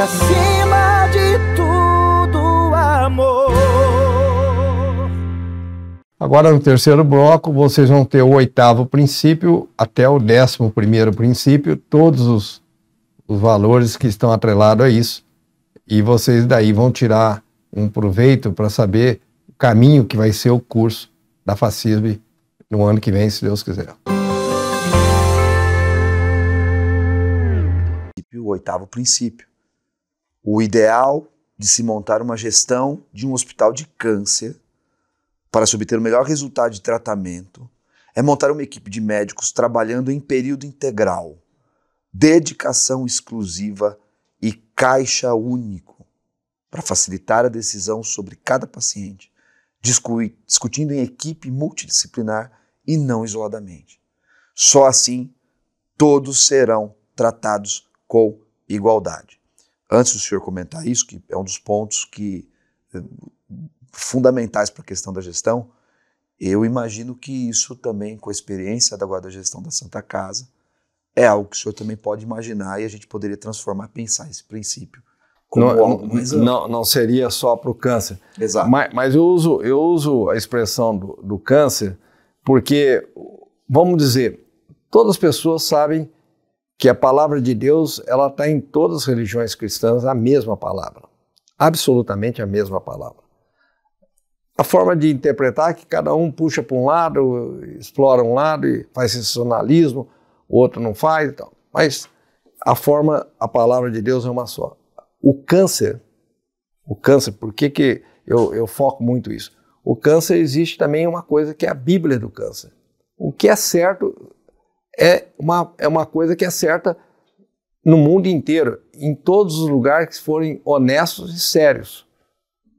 acima de tudo, amor. Agora, no terceiro bloco, vocês vão ter o oitavo princípio até o décimo primeiro princípio, todos os, os valores que estão atrelados a isso. E vocês daí vão tirar um proveito para saber o caminho que vai ser o curso da Facisbe no ano que vem, se Deus quiser. O oitavo princípio o ideal de se montar uma gestão de um hospital de câncer para se obter o melhor resultado de tratamento é montar uma equipe de médicos trabalhando em período integral, dedicação exclusiva e caixa único para facilitar a decisão sobre cada paciente, discutindo em equipe multidisciplinar e não isoladamente. Só assim todos serão tratados com igualdade antes do senhor comentar isso, que é um dos pontos que eh, fundamentais para a questão da gestão, eu imagino que isso também, com a experiência da guarda gestão da Santa Casa, é algo que o senhor também pode imaginar e a gente poderia transformar, pensar esse princípio. Não, algo, não, não, seria só para o câncer. Exato. Mas, mas, eu, uso, eu uso a expressão do, do câncer porque, vamos dizer, todas as pessoas sabem que a palavra de Deus ela está em todas as religiões cristãs a mesma palavra, absolutamente a mesma palavra. A forma de interpretar é que cada um puxa para um lado, explora um lado e faz sensacionalismo, o outro não faz e tal. Mas a forma, a palavra de Deus é uma só. O câncer, o câncer, por que, que eu, eu foco muito isso? O câncer existe também uma coisa que é a Bíblia do câncer. O que é certo é uma, é uma coisa que é certa no mundo inteiro, em todos os lugares que forem honestos e sérios.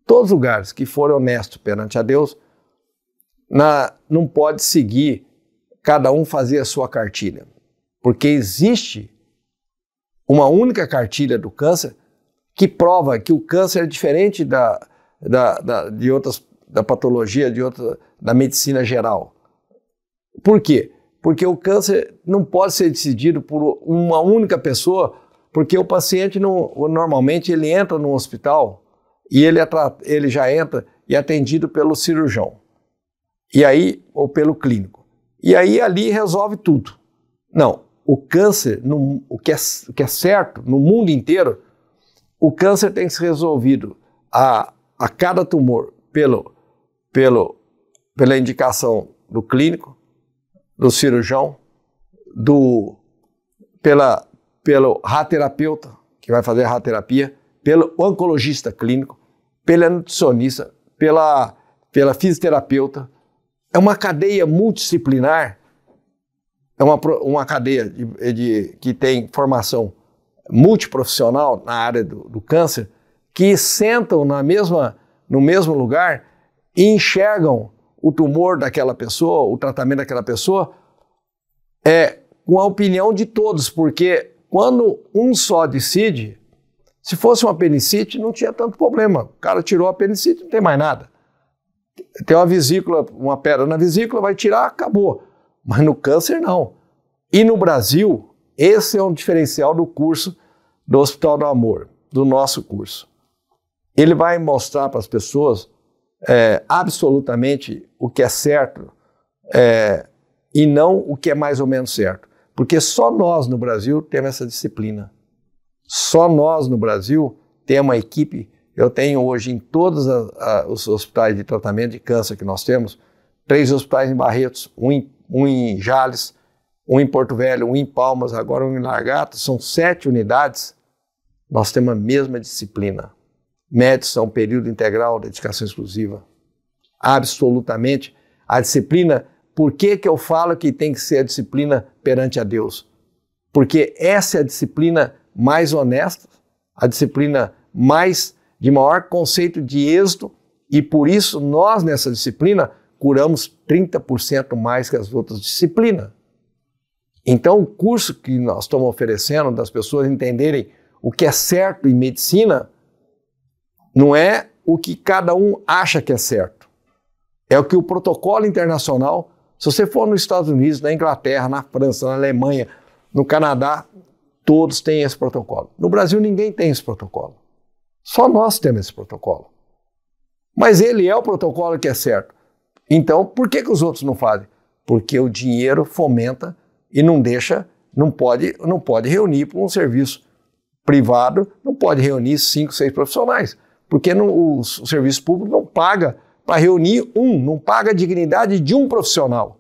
Todos os lugares que forem honestos perante a Deus, na, não pode seguir cada um fazer a sua cartilha, porque existe uma única cartilha do câncer que prova que o câncer é diferente da, da, da de outras da patologia de outra da medicina geral. Por quê? porque o câncer não pode ser decidido por uma única pessoa, porque o paciente não, normalmente ele entra no hospital e ele, é ele já entra e é atendido pelo cirurgião, e aí ou pelo clínico. E aí ali resolve tudo. Não, o câncer, no, o, que é, o que é certo no mundo inteiro, o câncer tem que ser resolvido a, a cada tumor pelo, pelo, pela indicação do clínico, do cirurgião, do pela, pelo radioterapeuta, que vai fazer a radioterapia, pelo oncologista clínico, pela nutricionista, pela, pela fisioterapeuta. É uma cadeia multidisciplinar, é uma, uma cadeia de, de que tem formação multiprofissional na área do, do câncer, que sentam na mesma, no mesmo lugar e enxergam o tumor daquela pessoa, o tratamento daquela pessoa, é com a opinião de todos, porque quando um só decide, se fosse uma apendicite, não tinha tanto problema. O cara tirou a apendicite, não tem mais nada. Tem uma vesícula, uma pedra na vesícula, vai tirar, acabou. Mas no câncer, não. E no Brasil, esse é um diferencial do curso do Hospital do Amor, do nosso curso. Ele vai mostrar para as pessoas é, absolutamente o que é certo é, e não o que é mais ou menos certo. Porque só nós no Brasil temos essa disciplina. Só nós no Brasil temos uma equipe. Eu tenho hoje em todos a, a, os hospitais de tratamento de câncer que nós temos, três hospitais em Barretos, um em, um em Jales, um em Porto Velho, um em Palmas, agora um em Largato, são sete unidades. Nós temos a mesma disciplina médicos a um período integral, dedicação exclusiva. Absolutamente. A disciplina, por que, que eu falo que tem que ser a disciplina perante a Deus? Porque essa é a disciplina mais honesta, a disciplina mais de maior conceito de êxito, e por isso nós, nessa disciplina, curamos 30% mais que as outras disciplinas. Então, o curso que nós estamos oferecendo, das pessoas entenderem o que é certo em medicina, não é o que cada um acha que é certo. É o que o protocolo internacional, se você for nos Estados Unidos, na Inglaterra, na França, na Alemanha, no Canadá, todos têm esse protocolo. No Brasil, ninguém tem esse protocolo. Só nós temos esse protocolo. Mas ele é o protocolo que é certo. Então, por que, que os outros não fazem? Porque o dinheiro fomenta e não deixa, não pode, não pode reunir para um serviço privado, não pode reunir cinco, seis profissionais porque não, o, o serviço público não paga para reunir um, não paga a dignidade de um profissional.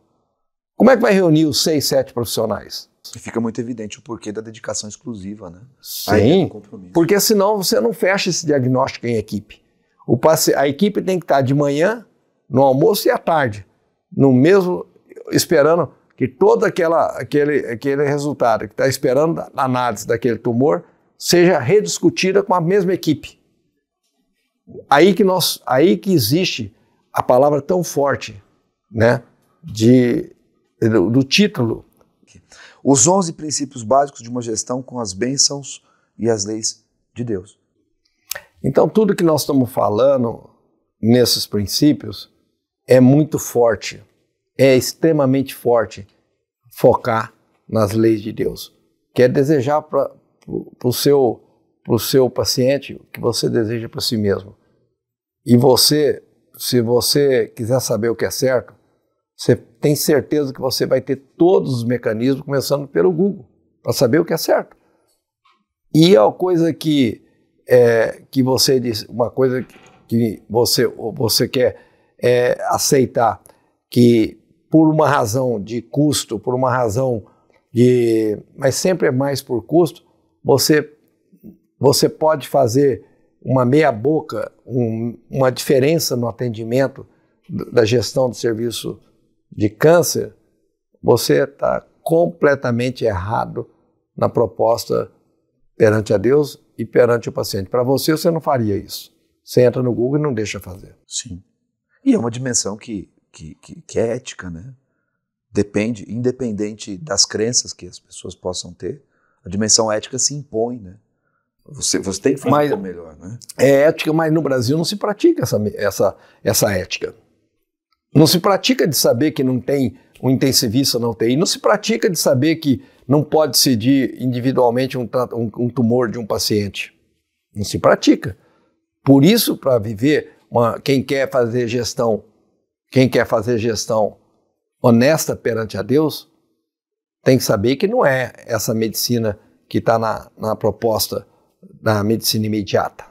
Como é que vai reunir os seis, sete profissionais? E fica muito evidente o porquê da dedicação exclusiva, né? Sim, porque senão você não fecha esse diagnóstico em equipe. O passe... A equipe tem que estar de manhã, no almoço e à tarde, no mesmo, esperando que todo aquela, aquele, aquele resultado que está esperando a análise daquele tumor seja rediscutida com a mesma equipe. Aí que, nós, aí que existe a palavra tão forte, né? De, do, do título. Os 11 princípios básicos de uma gestão com as bênçãos e as leis de Deus. Então, tudo que nós estamos falando nesses princípios é muito forte, é extremamente forte focar nas leis de Deus. Quer desejar para o seu, seu paciente o que você deseja para si mesmo. E você, se você quiser saber o que é certo, você tem certeza que você vai ter todos os mecanismos, começando pelo Google, para saber o que é certo. E a coisa que é, que você diz, uma coisa que você você quer é, aceitar que por uma razão de custo, por uma razão de, mas sempre é mais por custo, você você pode fazer uma meia-boca, um, uma diferença no atendimento da gestão do serviço de câncer, você está completamente errado na proposta perante a Deus e perante o paciente. Para você, você não faria isso. Você entra no Google e não deixa fazer. Sim. E é uma dimensão que, que, que, que é ética, né? Depende, independente das crenças que as pessoas possam ter, a dimensão ética se impõe, né? Você, você tem que fazer mas, melhor, né? É ética, mas no Brasil não se pratica essa, essa, essa ética. Não se pratica de saber que não tem um intensivista na UTI, não se pratica de saber que não pode cedir individualmente um, um, um tumor de um paciente. Não se pratica. Por isso, para viver, uma, quem quer fazer gestão, quem quer fazer gestão honesta perante a Deus, tem que saber que não é essa medicina que está na, na proposta da medicina imediata.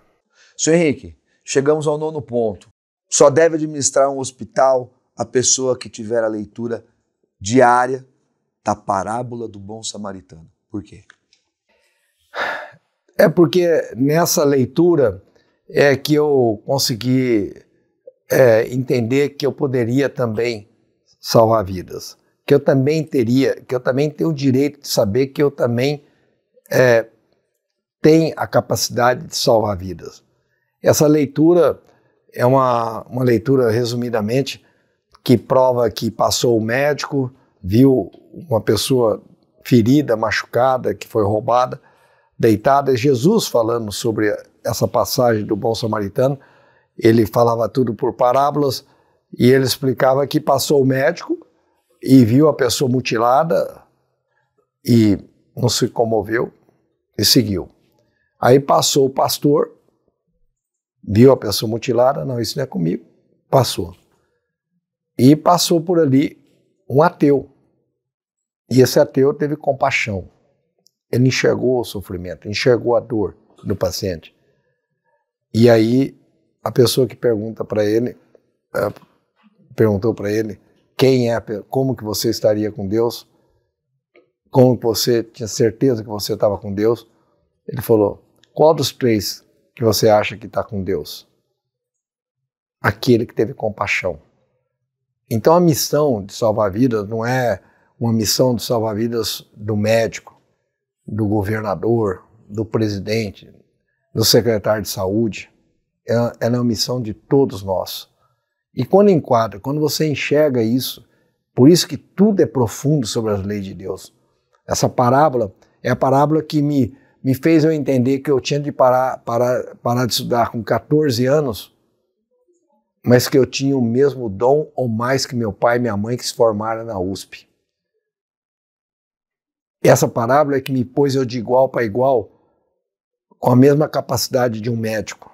Sr. Henrique, chegamos ao nono ponto. Só deve administrar um hospital a pessoa que tiver a leitura diária da parábola do bom samaritano. Por quê? É porque nessa leitura é que eu consegui é, entender que eu poderia também salvar vidas, que eu também teria, que eu também tenho o direito de saber que eu também é, tem a capacidade de salvar vidas. Essa leitura é uma, uma leitura, resumidamente, que prova que passou o médico, viu uma pessoa ferida, machucada, que foi roubada, deitada. Jesus falando sobre essa passagem do bom samaritano, ele falava tudo por parábolas e ele explicava que passou o médico e viu a pessoa mutilada e não se comoveu e seguiu. Aí passou o pastor, viu a pessoa mutilada, não, isso não é comigo, passou. E passou por ali um ateu. E esse ateu teve compaixão. Ele enxergou o sofrimento, enxergou a dor do paciente. E aí a pessoa que pergunta para ele, eh, perguntou para ele, quem é, como que você estaria com Deus? Como que você tinha certeza que você estava com Deus? Ele falou, qual dos três que você acha que está com Deus? Aquele que teve compaixão. Então a missão de salvar vidas não é uma missão de salvar vidas do médico, do governador, do presidente, do secretário de saúde. É, ela, é uma missão de todos nós. E quando enquadra, quando você enxerga isso, por isso que tudo é profundo sobre as leis de Deus. Essa parábola é a parábola que me me fez eu entender que eu tinha de parar, parar, parar de estudar com 14 anos, mas que eu tinha o mesmo dom ou mais que meu pai e minha mãe que se formaram na USP. Essa parábola é que me pôs eu de igual para igual com a mesma capacidade de um médico.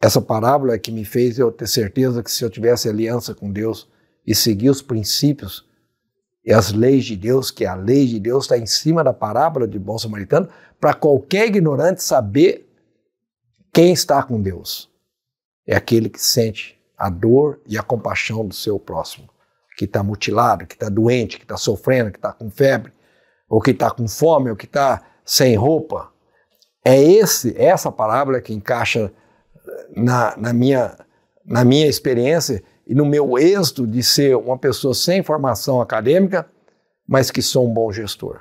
Essa parábola é que me fez eu ter certeza que se eu tivesse aliança com Deus e seguir os princípios e as leis de Deus, que é a lei de Deus está em cima da parábola de bom samaritano, para qualquer ignorante saber quem está com Deus. É aquele que sente a dor e a compaixão do seu próximo, que está mutilado, que está doente, que está sofrendo, que está com febre, ou que está com fome, ou que está sem roupa. É esse, é essa parábola que encaixa eh, na, na, minha, na minha experiência e no meu êxito de ser uma pessoa sem formação acadêmica, mas que sou um bom gestor.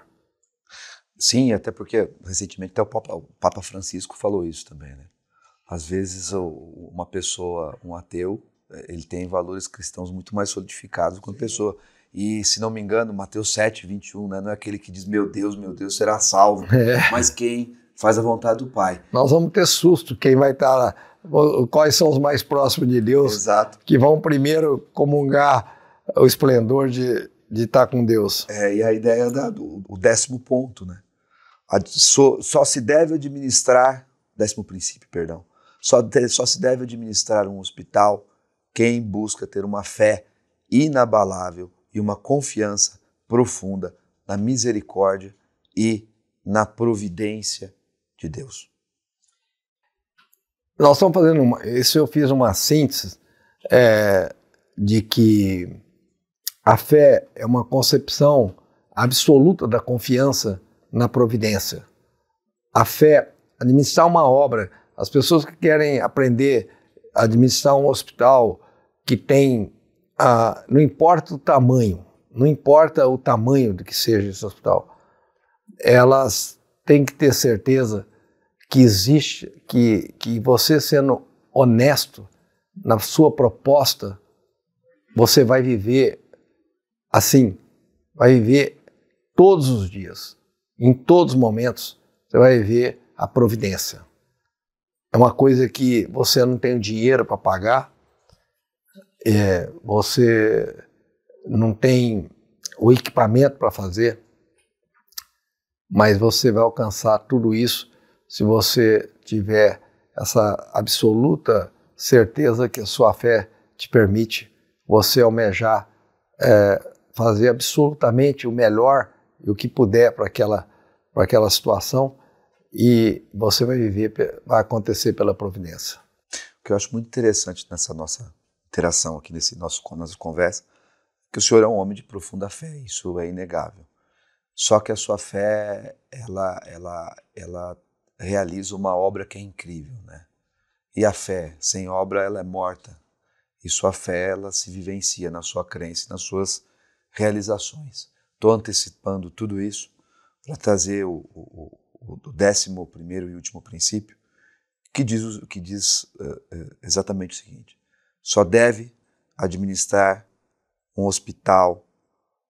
Sim, até porque recentemente até o Papa, o Papa Francisco falou isso também, né? Às vezes uma pessoa, um ateu, é, ele tem valores cristãos muito mais solidificados que uma pessoa e, se não me engano, Mateus 7, 21, né, não é aquele que diz, meu Deus, meu Deus, será salvo. É. Mas quem faz a vontade do Pai. Nós vamos ter susto, quem vai estar tá lá, quais são os mais próximos de Deus, Exato. que vão primeiro comungar o esplendor de, de estar tá com Deus. É, e a ideia da, do o décimo ponto, né? A, so, só se deve administrar, décimo princípio, perdão, só, de, só se deve administrar um hospital quem busca ter uma fé inabalável e uma confiança profunda na misericórdia e na providência de Deus. Nós estamos fazendo uma, isso eu fiz uma síntese é, de que a fé é uma concepção absoluta da confiança na providência. A fé, administrar uma obra, as pessoas que querem aprender a administrar um hospital que tem, ah, não importa o tamanho, não importa o tamanho do que seja esse hospital, elas têm que ter certeza que existe, que, que você sendo honesto na sua proposta, você vai viver assim, vai viver todos os dias, em todos os momentos, você vai viver a providência. É uma coisa que você não tem dinheiro para pagar, é, você não tem o equipamento para fazer, mas você vai alcançar tudo isso se você tiver essa absoluta certeza que a sua fé te permite você almejar é, fazer absolutamente o melhor e o que puder para aquela, para aquela situação e você vai viver, vai acontecer pela providência. O que eu acho muito interessante nessa nossa interação aqui, nesse nosso nossa conversa, é que o senhor é um homem de profunda fé, isso é inegável. Só que a sua fé, ela, ela, ela realiza uma obra que é incrível, né? E a fé, sem obra, ela é morta. E sua fé, ela se vivencia na sua crença, nas suas realizações. Estou antecipando tudo isso para trazer o, o, o, décimo primeiro e último princípio, que diz, que diz uh, uh, exatamente o seguinte: só deve administrar um hospital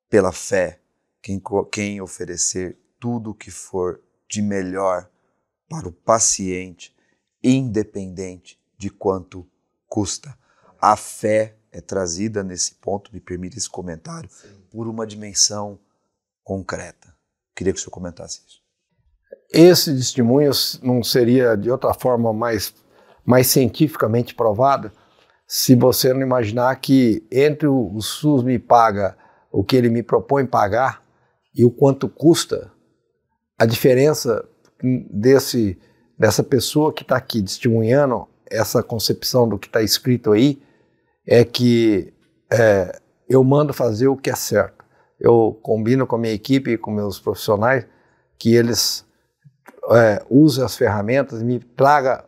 pela fé quem, quem oferecer tudo o que for de melhor para o paciente, independente de quanto custa. A fé é trazida nesse ponto, me permite esse comentário, Sim. por uma dimensão concreta. Queria que o senhor comentasse isso. Esse testemunho não seria de outra forma mais, mais cientificamente provado se você não imaginar que entre o, o SUS me paga o que ele me propõe pagar e o quanto custa, a diferença desse, dessa pessoa que está aqui testemunhando essa concepção do que está escrito aí é que é, eu mando fazer o que é certo. Eu combino com a minha equipe, com meus profissionais, que eles é, usem as ferramentas e me traga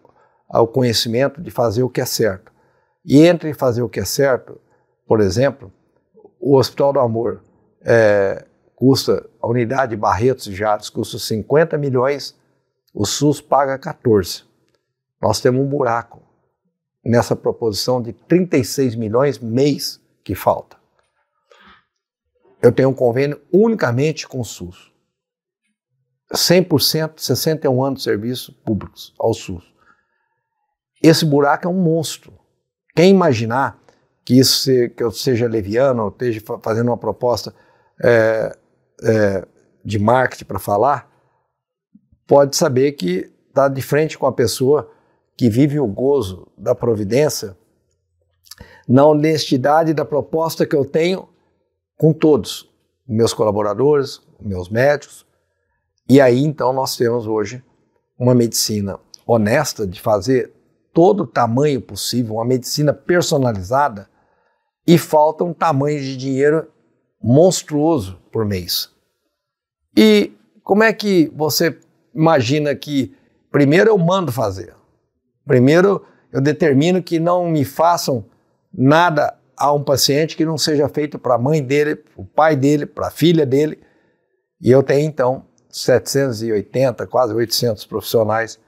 ao conhecimento de fazer o que é certo. E entre fazer o que é certo, por exemplo, o Hospital do Amor é, custa, a unidade Barretos e Jatos custa 50 milhões o SUS paga 14. Nós temos um buraco nessa proposição de 36 milhões mês que falta. Eu tenho um convênio unicamente com o SUS. 100%, 61 anos de serviço públicos ao SUS. Esse buraco é um monstro. Quem imaginar que, isso, que eu seja leviano, ou esteja fazendo uma proposta é, é, de marketing para falar, pode saber que está de frente com a pessoa que vive o gozo da providência, na honestidade da proposta que eu tenho com todos, meus colaboradores, meus médicos. E aí então nós temos hoje uma medicina honesta de fazer todo o tamanho possível, uma medicina personalizada, e falta um tamanho de dinheiro monstruoso por mês. E como é que você imagina que primeiro eu mando fazer, primeiro eu determino que não me façam nada a um paciente que não seja feito para a mãe dele, para o pai dele, para a filha dele. E eu tenho então 780, quase 800 profissionais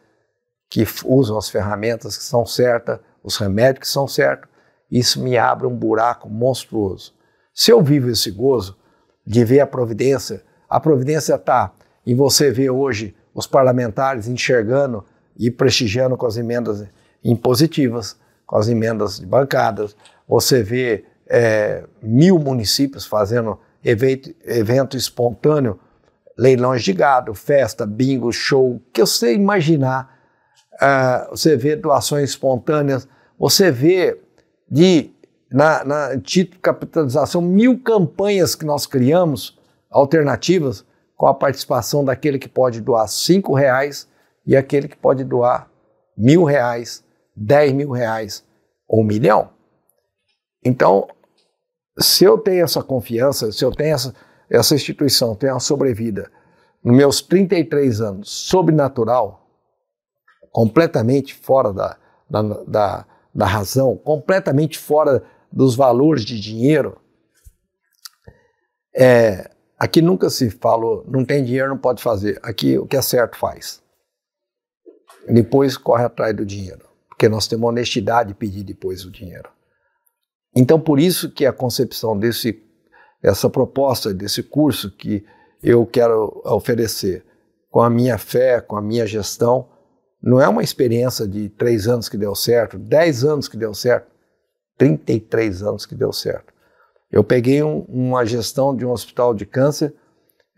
que usam as ferramentas que são certas, os remédios que são certos. Isso me abre um buraco monstruoso. Se eu vivo esse gozo de ver a providência, a providência está em você ver hoje os parlamentares enxergando e prestigiando com as emendas impositivas, com as emendas de bancadas. Você vê é, mil municípios fazendo evento, evento espontâneo, leilões de gado, festa, bingo, show, o que você imaginar. É, você vê doações espontâneas, você vê de na, na título capitalização mil campanhas que nós criamos alternativas com a participação daquele que pode doar cinco reais e aquele que pode doar mil reais, dez mil reais ou um milhão. Então, se eu tenho essa confiança, se eu tenho essa, essa instituição, tenho a sobrevida, nos meus 33 anos, sobrenatural, completamente fora da, da, da, da razão, completamente fora dos valores de dinheiro, é, Aqui nunca se falou, não tem dinheiro, não pode fazer. Aqui o que é certo faz. Depois corre atrás do dinheiro, porque nós temos honestidade de pedir depois o dinheiro. Então, por isso que a concepção desse, essa proposta desse curso que eu quero oferecer, com a minha fé, com a minha gestão, não é uma experiência de três anos que deu certo, dez anos que deu certo, 33 anos que deu certo. Eu peguei um, uma gestão de um hospital de câncer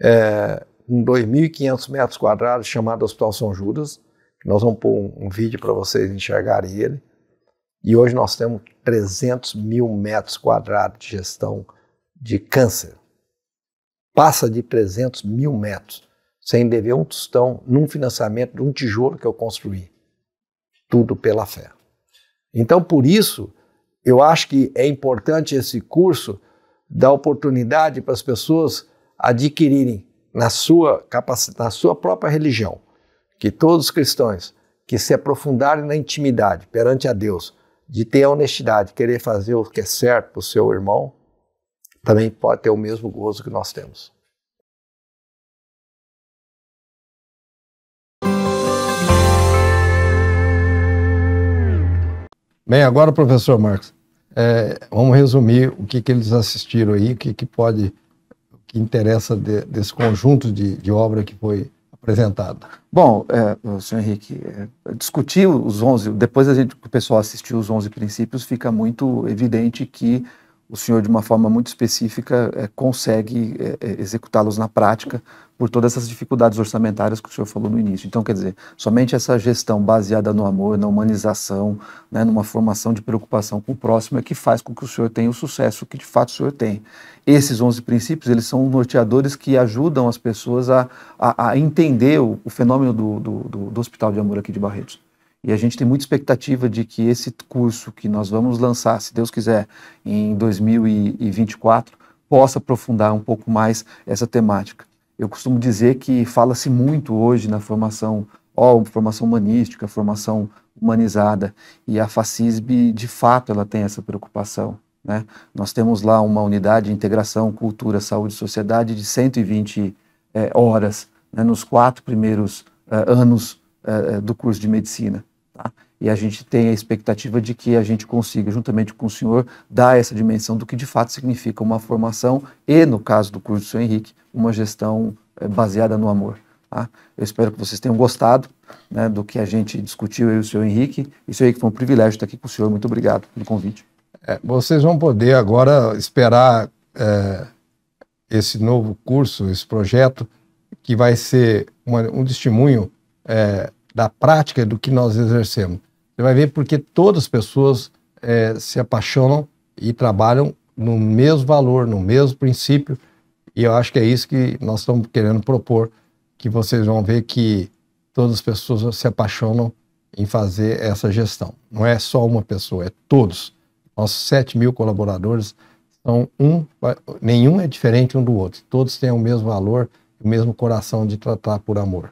é, com 2.500 metros quadrados, chamado Hospital São Judas. Nós vamos pôr um, um vídeo para vocês enxergarem ele. E hoje nós temos 300 mil metros quadrados de gestão de câncer. Passa de 300 mil metros, sem dever um tostão, num financiamento de um tijolo que eu construí. Tudo pela fé. Então, por isso, eu acho que é importante esse curso dar oportunidade para as pessoas adquirirem na sua capacidade, na sua própria religião, que todos os cristãos que se aprofundarem na intimidade perante a Deus, de ter a honestidade, querer fazer o que é certo para o seu irmão, também pode ter o mesmo gozo que nós temos. Bem, agora, professor Marcos, é, vamos resumir o que, que eles assistiram aí, o que, que pode, o que interessa de, desse conjunto de, de obra que foi apresentada. Bom, é, senhor Henrique, é, discutir os 11, depois a gente, o pessoal assistiu os 11 princípios, fica muito evidente que o senhor, de uma forma muito específica, é, consegue é, executá-los na prática por todas essas dificuldades orçamentárias que o senhor falou no início. Então, quer dizer, somente essa gestão baseada no amor, na humanização, né, numa formação de preocupação com o próximo é que faz com que o senhor tenha o sucesso que de fato o senhor tem. Esses 11 princípios, eles são norteadores que ajudam as pessoas a, a, a entender o, o fenômeno do, do, do Hospital de Amor aqui de Barretos. E a gente tem muita expectativa de que esse curso que nós vamos lançar, se Deus quiser, em 2024, possa aprofundar um pouco mais essa temática. Eu costumo dizer que fala-se muito hoje na formação, ó, formação humanística, formação humanizada, e a FACISB, de fato, ela tem essa preocupação. Né? Nós temos lá uma unidade de integração, cultura, saúde e sociedade de 120 é, eh, horas né, nos quatro primeiros é, anos é, do curso de medicina. Tá? E a gente tem a expectativa de que a gente consiga, juntamente com o senhor, dar essa dimensão do que de fato significa uma formação e, no caso do curso do senhor Henrique, uma gestão é, baseada no amor. Tá? Eu espero que vocês tenham gostado né, do que a gente discutiu aí, e o senhor Henrique. E, senhor Henrique, foi um privilégio estar aqui com o senhor. Muito obrigado pelo convite. É, vocês vão poder agora esperar é, esse novo curso, esse projeto, que vai ser uma, um testemunho é, da prática do que nós exercemos. Você vai ver porque todas as pessoas é, se apaixonam e trabalham no mesmo valor, no mesmo princípio. E eu acho que é isso que nós estamos querendo propor, que vocês vão ver que todas as pessoas se apaixonam em fazer essa gestão. Não é só uma pessoa, é todos. Nossos 7 mil colaboradores são um, nenhum é diferente um do outro. Todos têm o mesmo valor, o mesmo coração de tratar por amor.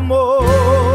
amor.